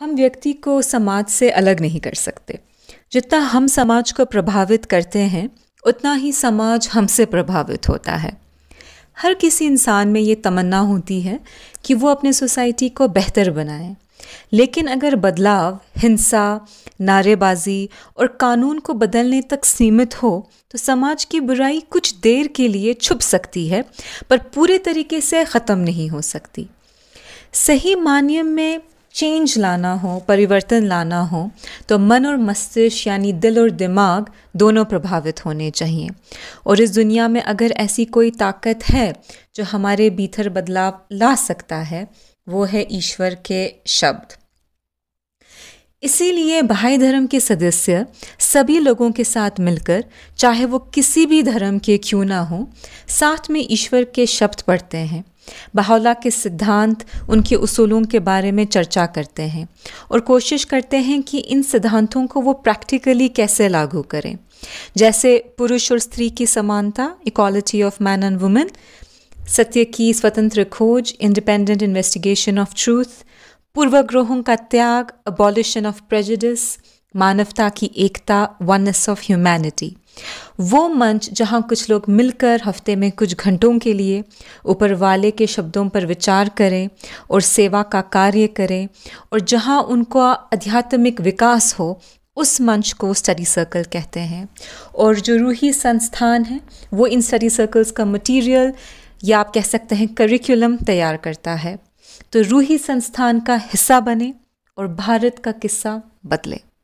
हम व्यक्ति को समाज से अलग नहीं कर सकते जितना हम समाज को प्रभावित करते हैं उतना ही समाज हमसे प्रभावित होता है हर किसी इंसान में ये तमन्ना होती है कि वो अपने सोसाइटी को बेहतर बनाए लेकिन अगर बदलाव हिंसा नारेबाजी और कानून को बदलने तक सीमित हो तो समाज की बुराई कुछ देर के लिए छुप सकती है पर पूरे तरीके से ख़त्म नहीं हो सकती सही मान्य में चेंज लाना हो परिवर्तन लाना हो तो मन और मस्तिष्क यानी दिल और दिमाग दोनों प्रभावित होने चाहिए और इस दुनिया में अगर ऐसी कोई ताकत है जो हमारे भीतर बदलाव ला सकता है वो है ईश्वर के शब्द इसीलिए भाई धर्म के सदस्य सभी लोगों के साथ मिलकर चाहे वो किसी भी धर्म के क्यों ना हो साथ में ईश्वर के शब्द पढ़ते हैं बहौला के सिद्धांत उनके उसूलों के बारे में चर्चा करते हैं और कोशिश करते हैं कि इन सिद्धांतों को वो प्रैक्टिकली कैसे लागू करें जैसे पुरुष और स्त्री की समानता equality of man and women सत्य की स्वतंत्र खोज इंडिपेंडेंट इन्वेस्टिगेशन ऑफ ट्रूथ पूर्वग्रहों का त्याग अबॉलिशन ऑफ प्रेजिडिस मानवता की एकता वननेस ऑफ ह्यूमैनिटी वो मंच जहाँ कुछ लोग मिलकर हफ्ते में कुछ घंटों के लिए ऊपर वाले के शब्दों पर विचार करें और सेवा का कार्य करें और जहाँ उनका आध्यात्मिक विकास हो उस मंच को स्टडी सर्कल कहते हैं और जो रूही संस्थान है वो इन स्टडी सर्कल्स का मटेरियल या आप कह सकते हैं करिकुलम तैयार करता है तो रूही संस्थान का हिस्सा बने और भारत का किस्सा बदले